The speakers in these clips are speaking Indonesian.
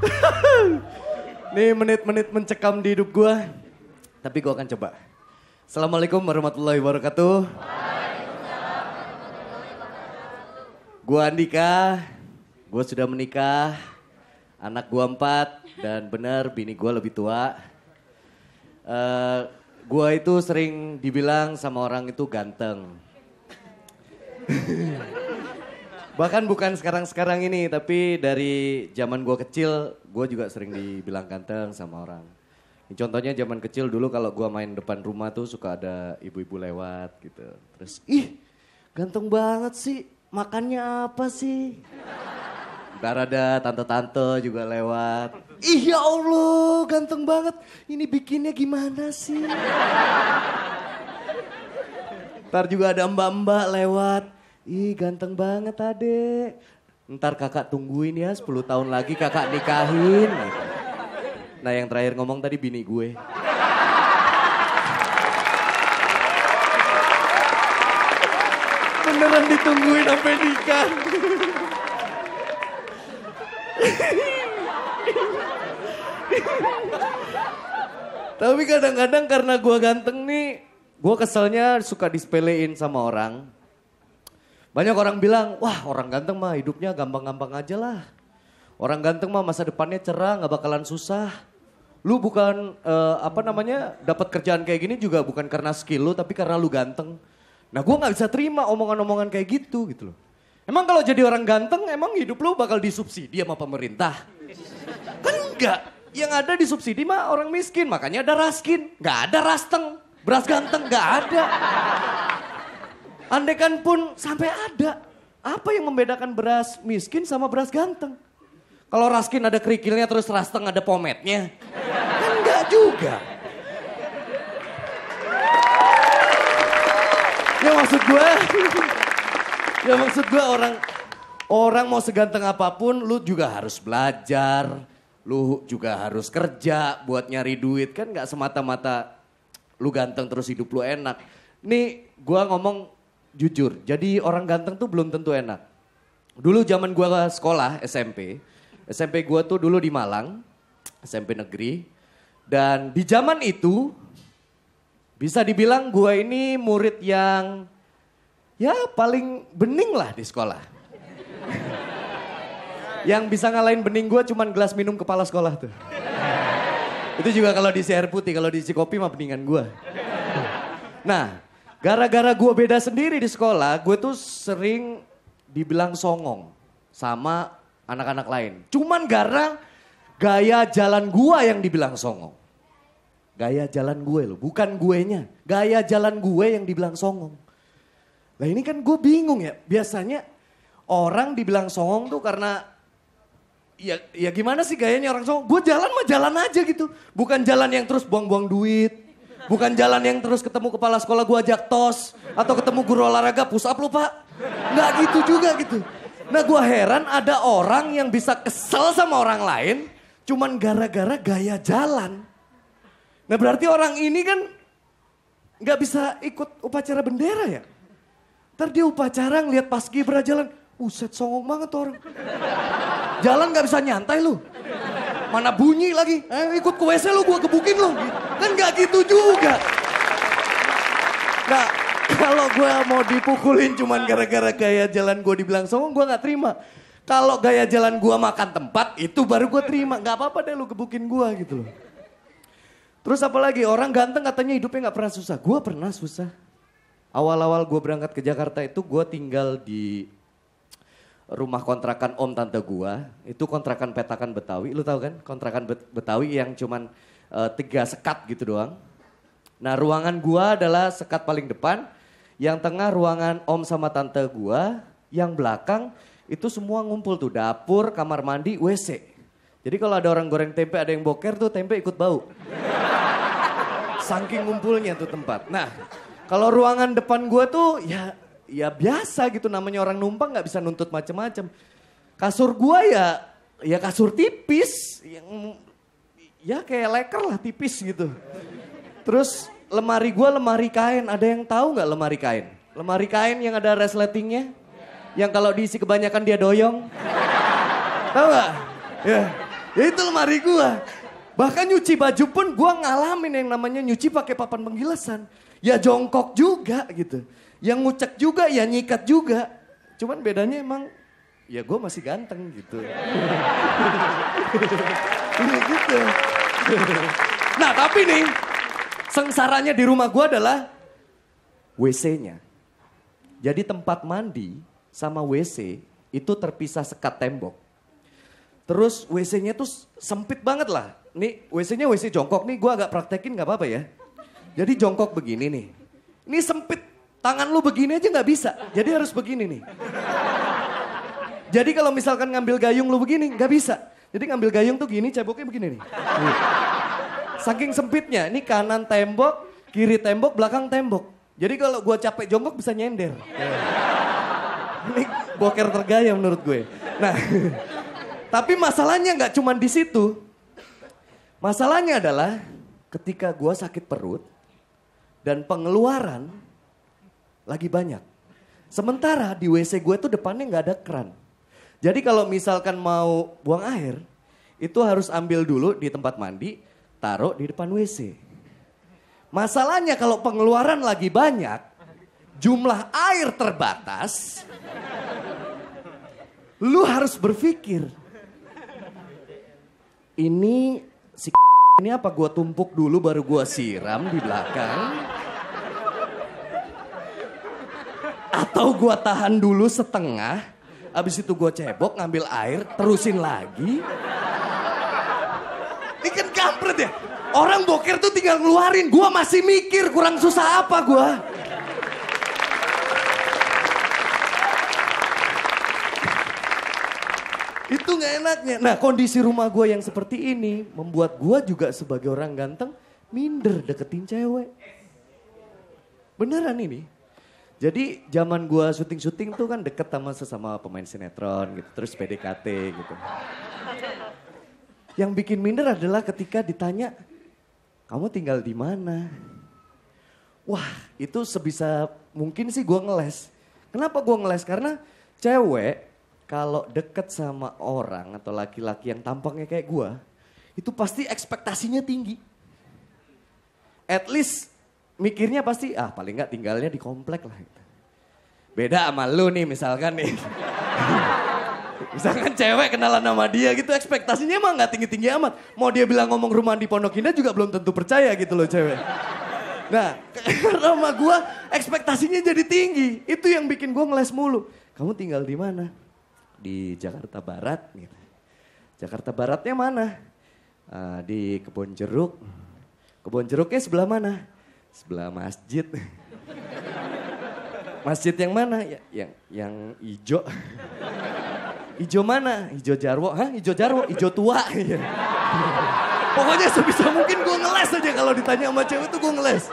Nih menit-menit mencekam di hidup gue. Tapi gue akan coba. Assalamualaikum warahmatullahi wabarakatuh. Gue Andika. Gue sudah menikah. Anak gue empat. Dan bener bini gue lebih tua. Uh, eh, gue itu sering dibilang sama orang itu ganteng. Bahkan bukan sekarang-sekarang ini, tapi dari zaman gue kecil, gue juga sering dibilang ganteng sama orang. ini Contohnya zaman kecil dulu kalau gue main depan rumah tuh suka ada ibu-ibu lewat gitu. Terus, ih ganteng banget sih, makannya apa sih? Ntar ada tante-tante juga lewat. Ih ya Allah, ganteng banget. Ini bikinnya gimana sih? Ntar juga ada mbak-mbak lewat. Ih ganteng banget adek. Ntar kakak tungguin ya 10 tahun lagi kakak nikahin. Nah yang terakhir ngomong tadi bini gue. Beneran ditungguin sampai nikah. Tapi kadang-kadang karena gue ganteng nih, gue keselnya suka disepelein sama orang. Banyak orang bilang, wah orang ganteng mah hidupnya gampang-gampang aja lah. Orang ganteng mah masa depannya cerah, gak bakalan susah. Lu bukan uh, apa namanya dapat kerjaan kayak gini juga bukan karena skill lu, tapi karena lu ganteng. Nah gue gak bisa terima omongan-omongan kayak gitu gitu loh. Emang kalau jadi orang ganteng, emang hidup lu bakal disubsidi sama pemerintah? Kan enggak. Yang ada disubsidi mah orang miskin, makanya ada raskin. Gak ada rasteng, beras ganteng gak ada. Andaikan pun sampai ada. Apa yang membedakan beras miskin sama beras ganteng? Kalau raskin ada kerikilnya terus rasteng ada pometnya. Kan enggak juga. Ya maksud gue, ya maksud gue orang orang mau seganteng apapun, lu juga harus belajar, lu juga harus kerja buat nyari duit kan nggak semata-mata lu ganteng terus hidup lu enak. Nih gue ngomong jujur. Jadi orang ganteng tuh belum tentu enak. Dulu zaman gue sekolah SMP, SMP gue tuh dulu di Malang, SMP negeri. Dan di zaman itu bisa dibilang gue ini murid yang ya paling bening lah di sekolah. yang bisa ngalahin bening gue cuman gelas minum kepala sekolah tuh. Itu juga kalau di air putih, kalau di kopi mah beningan gue Nah, Gara-gara gue beda sendiri di sekolah, gue tuh sering dibilang songong sama anak-anak lain. Cuman gara gaya jalan gue yang dibilang songong. Gaya jalan gue loh, bukan guenya. Gaya jalan gue yang dibilang songong. Nah ini kan gue bingung ya, biasanya orang dibilang songong tuh karena ya ya gimana sih gayanya orang songong? Gue jalan mah jalan aja gitu. Bukan jalan yang terus buang-buang duit, Bukan jalan yang terus ketemu kepala sekolah gue ajak tos. Atau ketemu guru olahraga push up lu pak. Nggak gitu juga gitu. Nah gue heran ada orang yang bisa kesel sama orang lain. Cuman gara-gara gaya jalan. Nah berarti orang ini kan nggak bisa ikut upacara bendera ya. Ntar dia upacara ngeliat pas Gibra jalan. Uset songong banget orang. Jalan nggak bisa nyantai lu. Mana bunyi lagi? Eh, ikut ke WC lu, gue gebukin lu. Kan gak gitu juga. Nah, kalau gue mau dipukulin cuman gara-gara gaya jalan gue dibilang songong, gue gak terima. Kalau gaya jalan gue makan tempat, itu baru gue terima. Gak apa-apa deh lu gebukin gue gitu loh. Terus apalagi orang ganteng katanya hidupnya gak pernah susah. Gue pernah susah. Awal-awal gue berangkat ke Jakarta itu gue tinggal di rumah kontrakan om tante gua itu kontrakan petakan Betawi lu tahu kan kontrakan Betawi yang cuman uh, tiga sekat gitu doang nah ruangan gua adalah sekat paling depan yang tengah ruangan om sama tante gua yang belakang itu semua ngumpul tuh dapur kamar mandi WC jadi kalau ada orang goreng tempe ada yang boker tuh tempe ikut bau saking ngumpulnya tuh tempat nah kalau ruangan depan gua tuh ya ya biasa gitu namanya orang numpang nggak bisa nuntut macam-macam. Kasur gua ya ya kasur tipis yang ya kayak leker lah tipis gitu. Terus lemari gua lemari kain, ada yang tahu nggak lemari kain? Lemari kain yang ada resletingnya, yang kalau diisi kebanyakan dia doyong. tahu nggak? Ya. ya itu lemari gua. Bahkan nyuci baju pun gua ngalamin yang namanya nyuci pakai papan penggilasan. Ya jongkok juga gitu. Yang ngucek juga ya nyikat juga. Cuman bedanya emang ya gue masih ganteng gitu. ya gitu. nah tapi nih, sengsaranya di rumah gue adalah WC-nya. Jadi tempat mandi sama WC itu terpisah sekat tembok. Terus WC-nya tuh sempit banget lah. Nih WC-nya WC jongkok nih gue agak praktekin gak apa-apa ya. Jadi jongkok begini nih. Ini sempit Tangan lu begini aja nggak bisa. Jadi harus begini nih. Jadi kalau misalkan ngambil gayung lu begini, nggak bisa. Jadi ngambil gayung tuh gini, ceboknya begini nih. Saking sempitnya, ini kanan tembok, kiri tembok, belakang tembok. Jadi kalau gua capek jongkok bisa nyender. Ini boker tergaya menurut gue. Nah, tapi masalahnya nggak cuma di situ. Masalahnya adalah ketika gua sakit perut dan pengeluaran lagi banyak. Sementara di WC gue tuh depannya nggak ada keran. Jadi kalau misalkan mau buang air, itu harus ambil dulu di tempat mandi, taruh di depan WC. Masalahnya kalau pengeluaran lagi banyak, jumlah air terbatas, lu harus berpikir. Ini si ini apa Gue tumpuk dulu baru gue siram di belakang? Atau gue tahan dulu setengah, abis itu gue cebok ngambil air, terusin lagi. Ini kan kampret ya. Orang boker tuh tinggal ngeluarin, gue masih mikir kurang susah apa gue Itu nggak enaknya. Nah kondisi rumah gue yang seperti ini membuat gue juga sebagai orang ganteng minder deketin cewek. Beneran ini. Jadi zaman gue syuting-syuting tuh kan deket sama sesama pemain sinetron gitu, terus PDKT gitu. Yang bikin minder adalah ketika ditanya, kamu tinggal di mana? Wah, itu sebisa mungkin sih gue ngeles. Kenapa gue ngeles? Karena cewek kalau deket sama orang atau laki-laki yang tampangnya kayak gue itu pasti ekspektasinya tinggi. At least mikirnya pasti ah paling nggak tinggalnya di komplek lah Beda sama lu nih misalkan nih. misalkan cewek kenalan sama dia gitu ekspektasinya emang nggak tinggi-tinggi amat. Mau dia bilang ngomong rumah di Pondok Indah juga belum tentu percaya gitu loh cewek. Nah, karena sama gua ekspektasinya jadi tinggi. Itu yang bikin gue ngeles mulu. Kamu tinggal di mana? Di Jakarta Barat gitu. Jakarta Baratnya mana? Uh, di Kebon Jeruk. Kebon Jeruknya sebelah mana? Sebelah masjid. Masjid yang mana? Ya, yang yang ijo. Ijo mana? Ijo Jarwo, hah? Ijo Jarwo, ijo tua. Pokoknya sebisa mungkin gue ngeles aja kalau ditanya sama cewek tuh gue ngeles.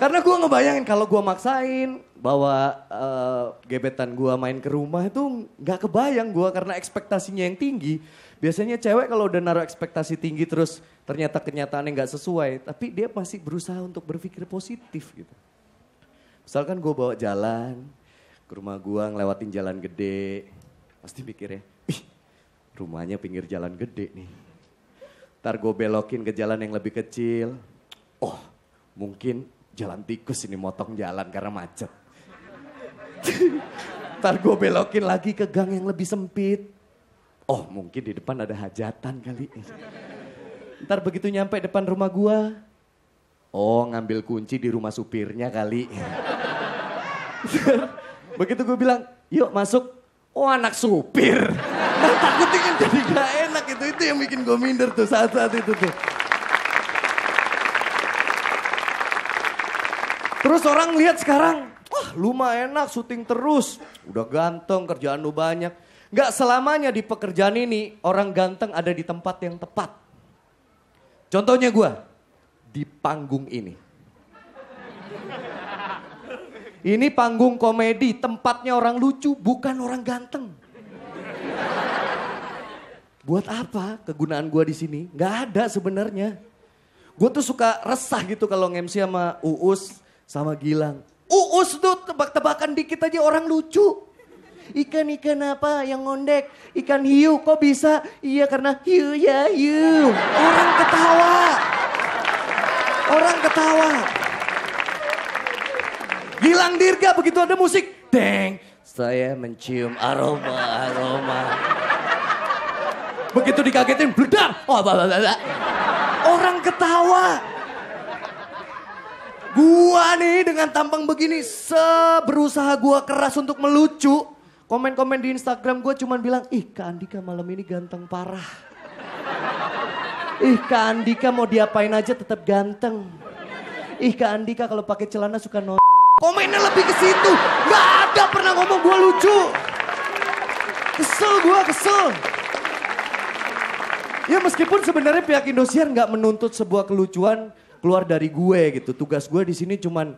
Karena gue ngebayangin kalau gue maksain bawa uh, gebetan gue main ke rumah itu nggak kebayang gue karena ekspektasinya yang tinggi. Biasanya cewek kalau udah naruh ekspektasi tinggi terus ternyata kenyataannya nggak sesuai, tapi dia masih berusaha untuk berpikir positif gitu. Misalkan gue bawa jalan ke rumah gue ngelewatin jalan gede, pasti mikirnya, ih rumahnya pinggir jalan gede nih. Ntar gue belokin ke jalan yang lebih kecil, oh mungkin jalan tikus ini motong jalan karena macet. Ntar gue belokin lagi ke gang yang lebih sempit. Oh mungkin di depan ada hajatan kali. Ntar begitu nyampe depan rumah gue. Oh ngambil kunci di rumah supirnya kali. begitu gue bilang, yuk masuk. Oh anak supir. Nah, takutnya kan jadi gak enak itu. Itu yang bikin gue minder tuh saat-saat itu tuh. Terus orang lihat sekarang, wah lumayan mah enak syuting terus. Udah ganteng, kerjaan lu banyak. Gak selamanya di pekerjaan ini orang ganteng ada di tempat yang tepat. Contohnya gue, di panggung ini. Ini panggung komedi, tempatnya orang lucu, bukan orang ganteng. Buat apa kegunaan gue di sini? Gak ada sebenarnya. Gue tuh suka resah gitu kalau ngemsi sama Uus sama Gilang. Uus tuh tebak-tebakan dikit aja orang lucu. Ikan-ikan apa yang ngondek? Ikan hiu kok bisa? Iya karena hiu ya hiu. Orang ketawa. Orang ketawa. Gilang Dirga begitu ada musik. Deng, saya mencium aroma-aroma. Begitu dikagetin, bledar. Oh, Orang ketawa. Gua nih dengan tampang begini seberusaha gua keras untuk melucu. Komen-komen di Instagram gua cuman bilang, ih Kak Andika malam ini ganteng parah. Ih Kak Andika mau diapain aja tetap ganteng. Ih Kak Andika kalau pakai celana suka no. Komennya lebih ke situ. Gak ada pernah ngomong gua lucu. Kesel gua kesel. Ya meskipun sebenarnya pihak Indosiar nggak menuntut sebuah kelucuan, keluar dari gue gitu. Tugas gue di sini cuman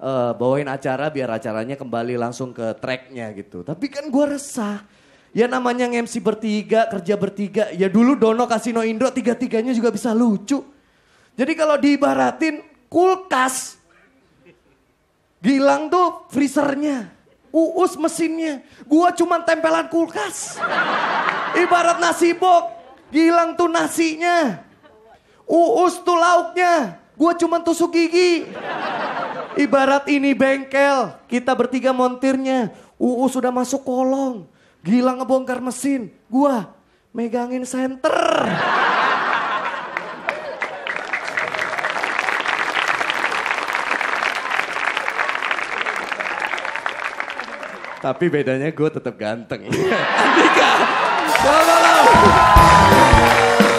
uh, bawain acara biar acaranya kembali langsung ke tracknya gitu. Tapi kan gue resah. Ya namanya MC bertiga, kerja bertiga. Ya dulu Dono Kasino indro tiga-tiganya juga bisa lucu. Jadi kalau diibaratin kulkas. Gilang tuh freezernya. Uus mesinnya. Gua cuman tempelan kulkas. Ibarat nasi bok. Gilang tuh nasinya. Uus tuh lauknya. Gue cuma tusuk gigi. Ibarat ini bengkel, kita bertiga montirnya. Uus sudah masuk kolong. Gila ngebongkar mesin. Gue megangin senter. Tapi bedanya gue tetap ganteng. Andika, selamat malam.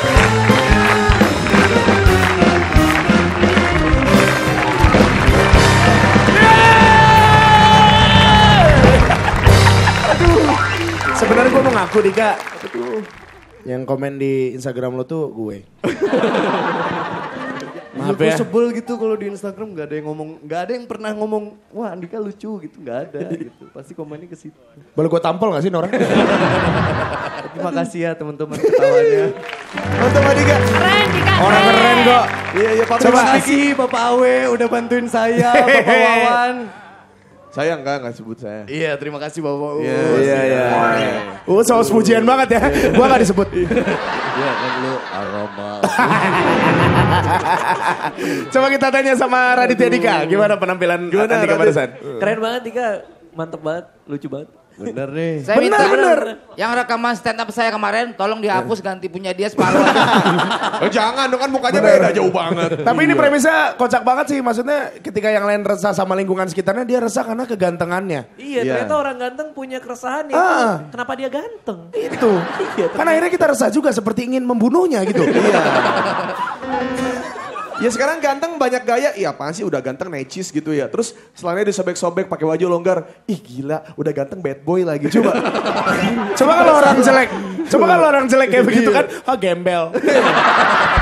lu ngaku Dika. Yang komen di Instagram lo tuh gue. Maaf ya. sebel gitu kalau di Instagram gak ada yang ngomong, gak ada yang pernah ngomong, wah Andika lucu gitu, gak ada gitu. Pasti komennya ke situ. Boleh gue tampol gak sih Nora? Terima kasih ya teman-teman ketawanya. Untuk Andika. Keren, Dika. Orang keren kok. Iya, iya Pak Coba. kasih Bapak Awe udah bantuin saya, Bapak Wawan. Saya enggak, kan enggak sebut saya. Iya, terima kasih Bapak Uus. Iya, iya, iya. Uus iya, iya. iya. oh, haus pujian banget ya. Yeah. Gua enggak disebut. Iya, kan lu aroma. Coba kita tanya sama Raditya Dika, gimana penampilan gimana, Dika Barusan? Keren banget Dika, mantep banget, lucu banget. Bener nih. Saya bener, minta, bener. Yang rekaman stand up saya kemarin, tolong dihapus ganti punya dia separuh. oh, jangan, kan mukanya beda jauh banget. Tapi ini iya. premisnya kocak banget sih. Maksudnya ketika yang lain resah sama lingkungan sekitarnya, dia resah karena kegantengannya. Iya, yeah. ternyata orang ganteng punya keresahan ya. Ah. Kenapa dia ganteng? Itu. Iya, karena akhirnya kita resah juga seperti ingin membunuhnya gitu. Iya. Ya sekarang ganteng banyak gaya, iya apaan sih udah ganteng necis gitu ya. Terus selainnya disobek-sobek pakai baju longgar, ih gila udah ganteng bad boy lagi coba. coba kalau orang jelek, coba kalau orang jelek kayak iya. begitu kan, oh, gembel.